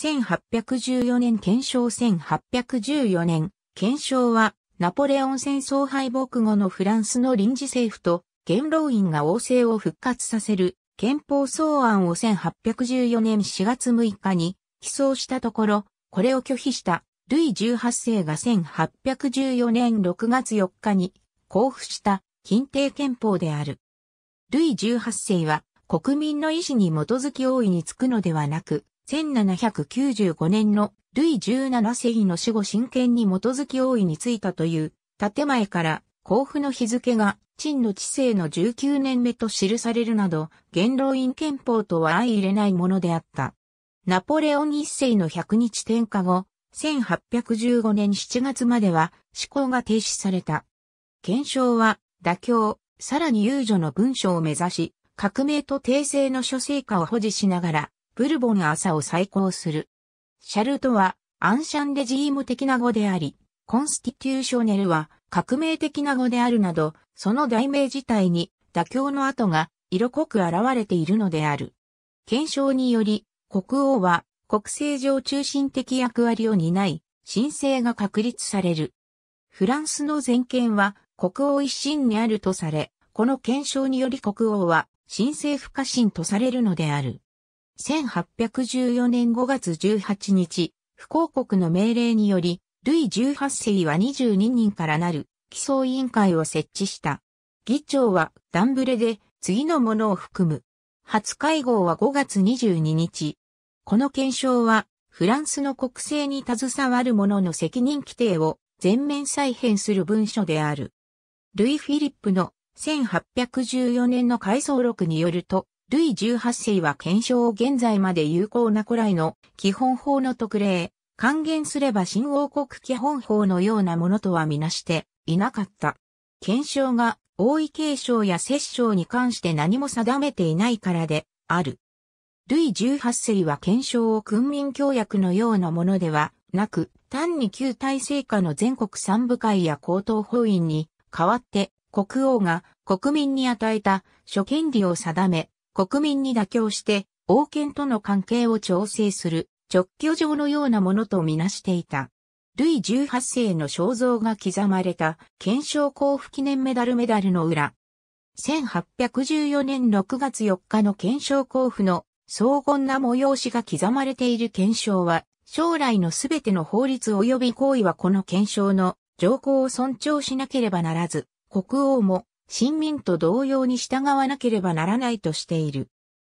1814年検証1814年、検証はナポレオン戦争敗北後のフランスの臨時政府と元老院が王政を復活させる憲法草案を1814年4月6日に起草したところ、これを拒否したルイ18世が1814年6月4日に交付した禁定憲法である。ルイ18世は国民の意思に基づき大いにつくのではなく、1795年のルイ17世紀の死後親権に基づき王位についたという、建前から交付の日付が、陳の治世の19年目と記されるなど、元老院憲法とは相入れないものであった。ナポレオン一世の100日天下後、1815年7月までは、施行が停止された。検証は、妥協、さらに遊女の文書を目指し、革命と訂正の諸成果を保持しながら、ブルボン朝を再興する。シャルトは、アンシャンレジーム的な語であり、コンスティテューショネルは革命的な語であるなど、その題名自体に妥協の跡が色濃く現れているのである。検証により、国王は国政上中心的役割を担い、神聖が確立される。フランスの全権は国王一心にあるとされ、この検証により国王は神聖不可侵とされるのである。1814年5月18日、不公国の命令により、ルイ18世は22人からなる、起草委員会を設置した。議長はダンブレで次のものを含む。初会合は5月22日。この検証はフランスの国政に携わる者の責任規定を全面再編する文書である。ルイ・フィリップの1814年の回想録によると、ルイ18世は検証を現在まで有効な古来の基本法の特例、還元すれば新王国基本法のようなものとはみなしていなかった。検証が王位継承や摂政に関して何も定めていないからである。ルイ18世は検証を訓民協約のようなものではなく、単に旧体制下の全国三部会や高等法院に代わって国王が国民に与えた諸権利を定め、国民に妥協して、王権との関係を調整する直居状のようなものとみなしていた。ルイ18世の肖像が刻まれた検証交付記念メダルメダルの裏。1814年6月4日の検証交付の荘厳な催しが刻まれている検証は、将来のすべての法律及び行為はこの検証の条項を尊重しなければならず、国王も新民と同様に従わなければならないとしている。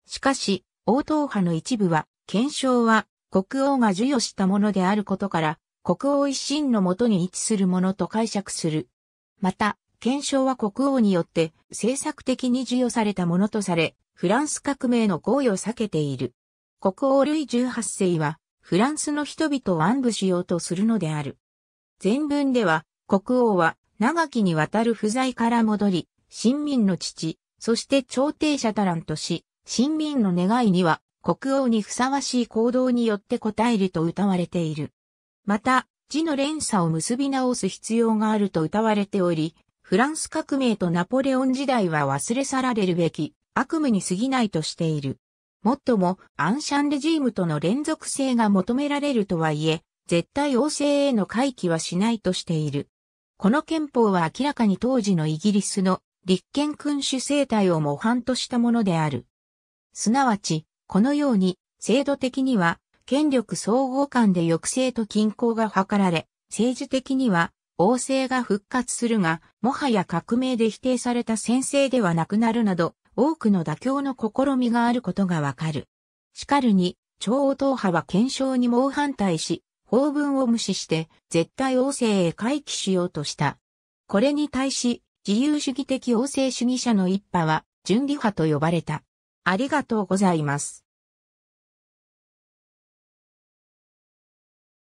しかし、王党派の一部は、憲章は国王が授与したものであることから、国王一心のもとに位置するものと解釈する。また、憲章は国王によって政策的に授与されたものとされ、フランス革命の行為を避けている。国王類18世は、フランスの人々を暗部しようとするのである。前文では、国王は長きにわたる不在から戻り、新民の父、そして朝廷者たらんとし、新民の願いには国王にふさわしい行動によって応えると謳われている。また、字の連鎖を結び直す必要があると謳われており、フランス革命とナポレオン時代は忘れ去られるべき悪夢に過ぎないとしている。もっとも、アンシャンレジームとの連続性が求められるとはいえ、絶対王政への回帰はしないとしている。この憲法は明らかに当時のイギリスの立憲君主制体を模範としたものである。すなわち、このように、制度的には、権力総合間で抑制と均衡が図られ、政治的には、王政が復活するが、もはや革命で否定された先制ではなくなるなど、多くの妥協の試みがあることがわかる。しかるに、超党派は検証に猛反対し、法文を無視して絶対王政へ回帰しようとした。これに対し、自由主義的王政主義者の一派は、準理派と呼ばれた。ありがとうございます。